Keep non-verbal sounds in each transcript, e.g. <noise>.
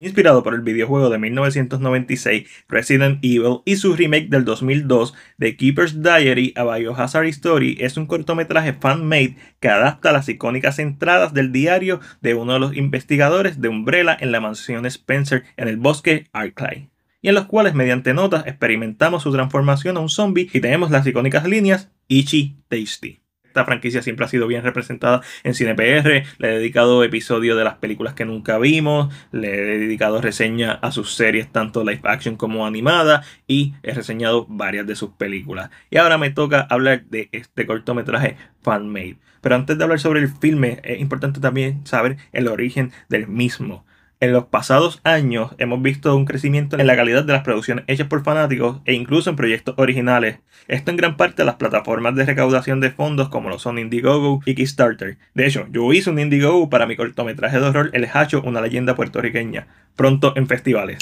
Inspirado por el videojuego de 1996 Resident Evil y su remake del 2002 The Keeper's Diary a Biohazard Story es un cortometraje fan-made que adapta las icónicas entradas del diario de uno de los investigadores de Umbrella en la mansión Spencer en el bosque Arclay y en los cuales mediante notas experimentamos su transformación a un zombie y tenemos las icónicas líneas Ichi Tasty esta franquicia siempre ha sido bien representada en CinePR. Le he dedicado episodios de las películas que nunca vimos. Le he dedicado reseña a sus series, tanto live action como animada. Y he reseñado varias de sus películas. Y ahora me toca hablar de este cortometraje fan-made. Pero antes de hablar sobre el filme, es importante también saber el origen del mismo. En los pasados años hemos visto un crecimiento en la calidad de las producciones hechas por fanáticos e incluso en proyectos originales. Esto en gran parte a las plataformas de recaudación de fondos como lo son Indiegogo y Kickstarter. De hecho, yo hice un Indiegogo para mi cortometraje de horror El Hacho, una leyenda puertorriqueña, pronto en festivales.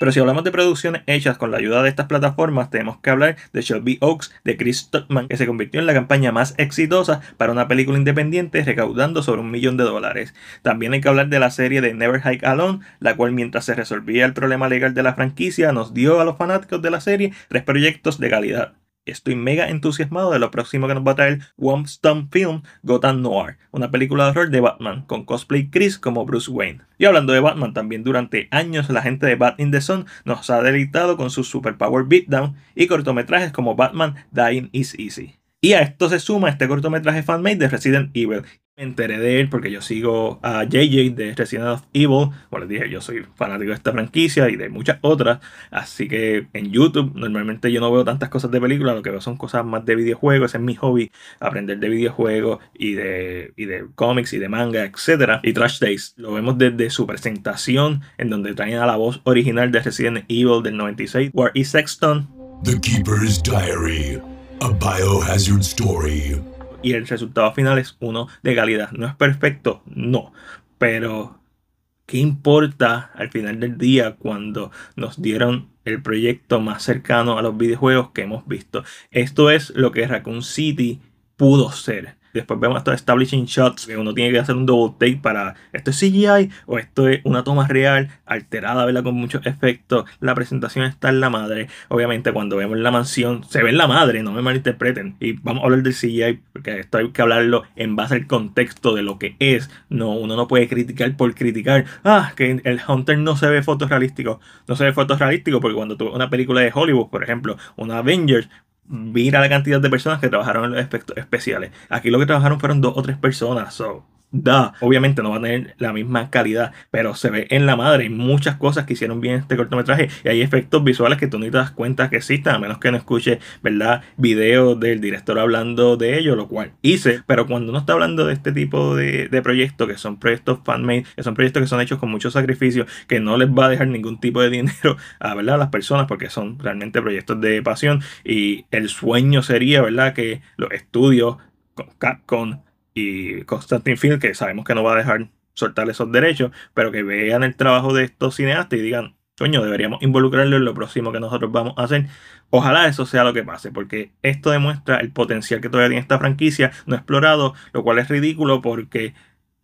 Pero si hablamos de producciones hechas con la ayuda de estas plataformas, tenemos que hablar de Shelby Oaks de Chris Tuckman, que se convirtió en la campaña más exitosa para una película independiente, recaudando sobre un millón de dólares. También hay que hablar de la serie de Never Hike Alone, la cual mientras se resolvía el problema legal de la franquicia, nos dio a los fanáticos de la serie tres proyectos de calidad estoy mega entusiasmado de lo próximo que nos va a traer One Stone Film Gotham Noir, una película de horror de Batman con cosplay Chris como Bruce Wayne. Y hablando de Batman, también durante años la gente de Bat in the Sun nos ha deleitado con su Superpower Beatdown y cortometrajes como Batman Dying is Easy. Y a esto se suma este cortometraje fanmade de Resident Evil, enteré de él porque yo sigo a JJ de Resident Evil. Como les dije, yo soy fanático de esta franquicia y de muchas otras. Así que en YouTube normalmente yo no veo tantas cosas de películas, lo que veo son cosas más de videojuegos. Ese es mi hobby, aprender de videojuegos y de, de cómics y de manga, etc. Y Trash Days lo vemos desde su presentación en donde traen a la voz original de Resident Evil del 96, War E. Sexton. The Keeper's Diary, a biohazard story y el resultado final es uno de calidad. No es perfecto, no, pero ¿qué importa al final del día cuando nos dieron el proyecto más cercano a los videojuegos que hemos visto? Esto es lo que Raccoon City pudo ser. Después vemos estos establishing shots, que uno tiene que hacer un double take para esto es CGI o esto es una toma real, alterada, ¿verdad? Con muchos efectos. La presentación está en la madre. Obviamente, cuando vemos la mansión, se ve en la madre, no me malinterpreten. Y vamos a hablar del CGI, porque esto hay que hablarlo en base al contexto de lo que es. No, uno no puede criticar por criticar. Ah, que el Hunter no se ve fotos realísticos. No se ve fotos realísticos porque cuando tú una película de Hollywood, por ejemplo, una Avengers, mira la cantidad de personas que trabajaron en los efectos especiales. Aquí lo que trabajaron fueron dos o tres personas, so Da, obviamente no van a tener la misma calidad, pero se ve en la madre. Hay muchas cosas que hicieron bien este cortometraje y hay efectos visuales que tú ni te das cuenta que existan, a menos que no escuches, ¿verdad? Videos del director hablando de ello, lo cual hice. Pero cuando uno está hablando de este tipo de, proyectos, que son proyectos fan-made, que son proyectos que son hechos con mucho sacrificio, que no les va a dejar ningún tipo de dinero <laughs> a, ¿verdad? a las personas, porque son realmente proyectos de pasión y el sueño sería, ¿verdad?, que los estudios con Capcom y Constantine Field, que sabemos que no va a dejar soltar esos derechos, pero que vean el trabajo de estos cineastas y digan, coño, deberíamos involucrarlo en lo próximo que nosotros vamos a hacer. Ojalá eso sea lo que pase, porque esto demuestra el potencial que todavía tiene esta franquicia no explorado, lo cual es ridículo porque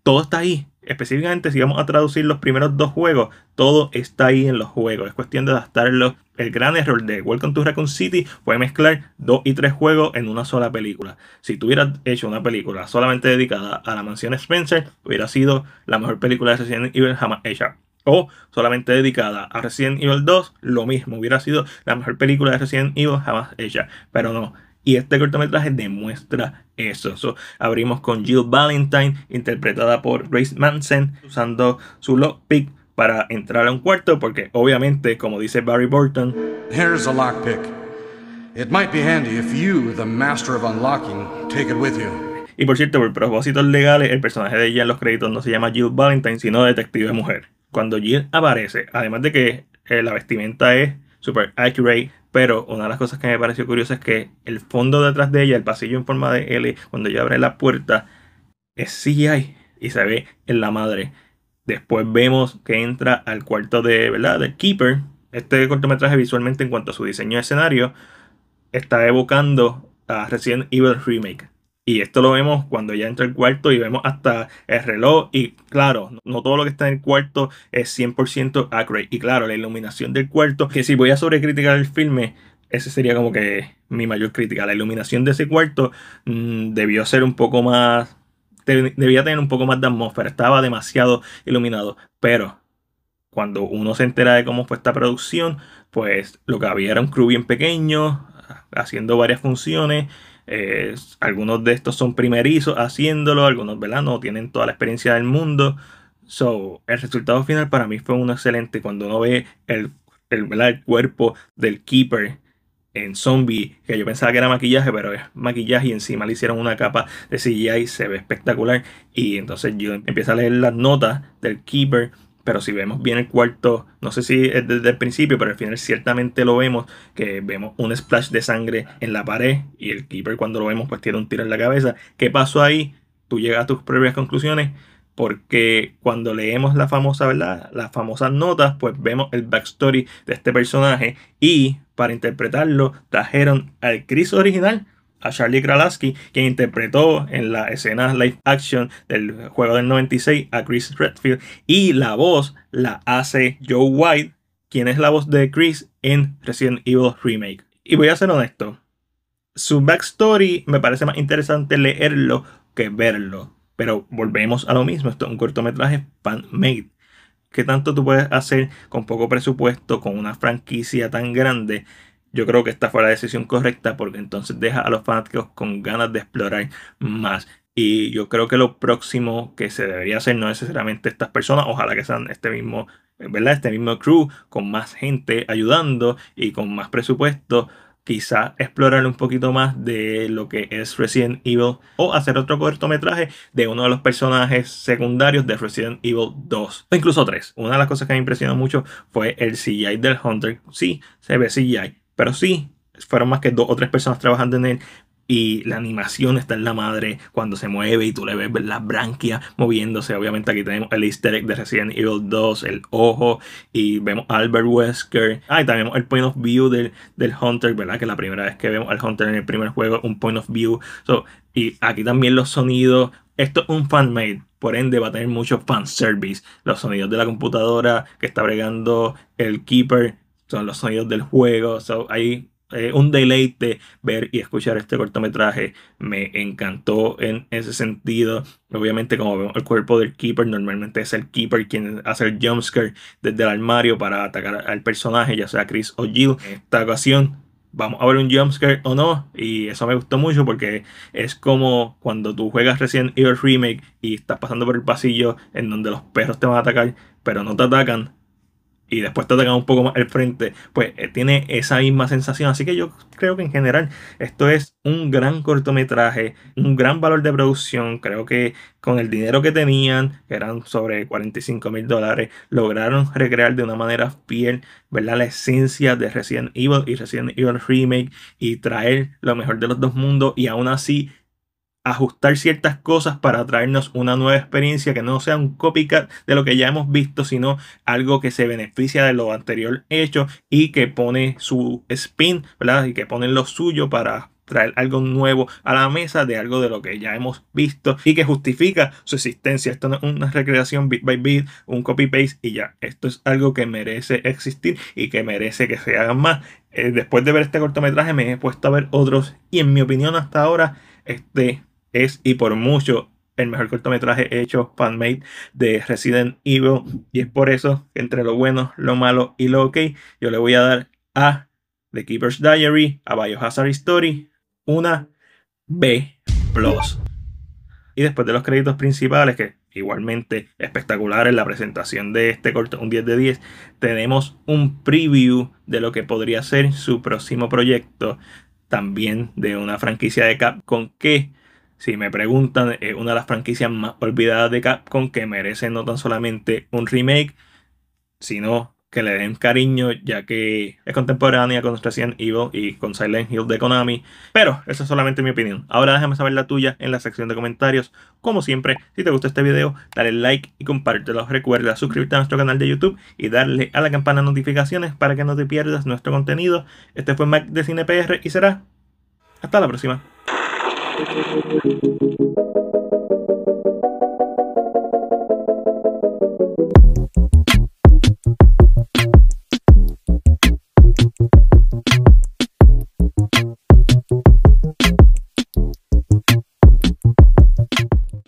todo está ahí. Específicamente, si vamos a traducir los primeros dos juegos, todo está ahí en los juegos. Es cuestión de adaptarlos. El gran error de Welcome to Raccoon City fue mezclar dos y tres juegos en una sola película. Si tuvieras hecho una película solamente dedicada a la mansión Spencer, hubiera sido la mejor película de Resident Evil jamás hecha. O solamente dedicada a Resident Evil 2, lo mismo, hubiera sido la mejor película de Resident Evil jamás hecha. Pero no, y este cortometraje demuestra eso. abrimos con Jill Valentine, interpretada por Grace Manson, usando su lockpick para entrar a un cuarto, porque obviamente, como dice Barry Burton, Here's a lockpick. Y por cierto, por propósitos legales, el personaje de ella en los créditos no se llama Jill Valentine, sino detective mujer. Cuando Jill aparece, además de que eh, la vestimenta es super accurate, pero una de las cosas que me pareció curiosa es que el fondo detrás de ella, el pasillo en forma de L, cuando ella abre la puerta, es hay y se ve en la madre. Después vemos que entra al cuarto de, ¿verdad? Del Keeper. Este cortometraje visualmente en cuanto a su diseño de escenario está evocando a recién Evil Remake. Y esto lo vemos cuando ya entra el cuarto y vemos hasta el reloj. Y claro, no todo lo que está en el cuarto es 100% accurate. Y claro, la iluminación del cuarto, que si voy a sobrecriticar el filme, ese sería como que mi mayor crítica. La iluminación de ese cuarto mm, debió ser un poco más... Debía tener un poco más de atmósfera, estaba demasiado iluminado. Pero cuando uno se entera de cómo fue esta producción, pues lo que había era un crew bien pequeño, haciendo varias funciones eh, algunos de estos son primerizos haciéndolo, algunos ¿verdad? no tienen toda la experiencia del mundo. So, el resultado final para mí fue un excelente cuando uno ve el, el, cuerpo del Keeper en Zombie, que yo pensaba que era maquillaje, pero es maquillaje y encima le hicieron una capa de CGI se ve espectacular. Y entonces yo empiezo a leer las notas del Keeper pero si vemos bien el cuarto, no sé si es desde el principio, pero al final ciertamente lo vemos, que vemos un splash de sangre en la pared y el keeper cuando lo vemos pues tiene un tiro en la cabeza. ¿Qué pasó ahí? Tú llegas a tus propias conclusiones porque cuando leemos la famosa, ¿verdad? Las famosas notas, pues vemos el backstory de este personaje y para interpretarlo trajeron al Chris original Charlie Kralaski, quien interpretó en la escena live action del juego del 96 a Chris Redfield. Y la voz la hace Joe White, quien es la voz de Chris en Resident Evil Remake. Y voy a ser honesto, su backstory me parece más interesante leerlo que verlo. Pero volvemos a lo mismo, esto es un cortometraje fan-made. ¿Qué tanto tú puedes hacer con poco presupuesto, con una franquicia tan grande? yo creo que esta fue la decisión correcta porque entonces deja a los fanáticos con ganas de explorar más. Y yo creo que lo próximo que se debería hacer no necesariamente estas personas, ojalá que sean este mismo, eh, ¿verdad? Este mismo crew con más gente ayudando y con más presupuesto. Quizá explorar un poquito más de lo que es Resident Evil o hacer otro cortometraje de uno de los personajes secundarios de Resident Evil 2 o incluso 3. Una de las cosas que me impresionó mucho fue el CGI del Hunter. Sí, se ve CGI, pero sí, fueron más que dos o tres personas trabajando en él. Y la animación está en la madre cuando se mueve y tú le ves las branquias moviéndose. Obviamente aquí tenemos el easter egg de Resident Evil 2, el ojo, y vemos Albert Wesker. Ah, y también vemos el point of view del, Hunter, ¿verdad? Que la primera vez que vemos al Hunter en el primer juego, un point of view. y aquí también los sonidos. Esto es un fanmade, por ende va a tener mucho fanservice. Los sonidos de la computadora que está bregando el Keeper son los sonidos del juego. hay eh, un un de ver y escuchar este cortometraje. Me encantó en ese sentido. Obviamente, como vemos, el cuerpo del Keeper normalmente es el Keeper quien hace el jumpscare desde el armario para atacar al personaje, ya sea Chris o Jill. En esta ocasión vamos a ver un jumpscare o no. Y eso me gustó mucho porque es como cuando tú juegas recién Evil Remake y estás pasando por el pasillo en donde los perros te van a atacar, pero no te atacan y después te atacan un poco más el frente, pues eh, tiene esa misma sensación. Así que yo creo que en general esto es un gran cortometraje, un gran valor de producción. Creo que con el dinero que tenían, que eran sobre 45 mil dólares, lograron recrear de una manera fiel, ¿verdad? La esencia de Resident Evil y Resident Evil Remake y traer lo mejor de los dos mundos y aún así ajustar ciertas cosas para traernos una nueva experiencia que no sea un copycat de lo que ya hemos visto, sino algo que se beneficia de lo anterior hecho y que pone su spin, ¿verdad? Y que pone lo suyo para traer algo nuevo a la mesa de algo de lo que ya hemos visto y que justifica su existencia. Esto no es una recreación bit by bit, un copy paste y ya. Esto es algo que merece existir y que merece que se haga más. Eh, después de ver este cortometraje me he puesto a ver otros y en mi opinión hasta ahora este es y por mucho el mejor cortometraje hecho fanmade de Resident Evil y es por eso que entre lo bueno, lo malo y lo ok yo le voy a dar a The Keeper's Diary, a Biohazard Story una B+. Y después de los créditos principales que igualmente espectaculares la presentación de este corto, un 10 de 10, tenemos un preview de lo que podría ser su próximo proyecto también de una franquicia de con que si me preguntan, es una de las franquicias más olvidadas de Capcom que merece no tan solamente un remake, sino que le den cariño, ya que es contemporánea con Resident Evil y con Silent Hill de Konami. Pero esa es solamente mi opinión. Ahora déjame saber la tuya en la sección de comentarios. Como siempre, si te gustó este video, dale like y compártelo. Recuerda suscribirte a nuestro canal de YouTube y darle a la campana de notificaciones para que no te pierdas nuestro contenido. Este fue Mac de CinePR y será hasta la próxima. Thank you.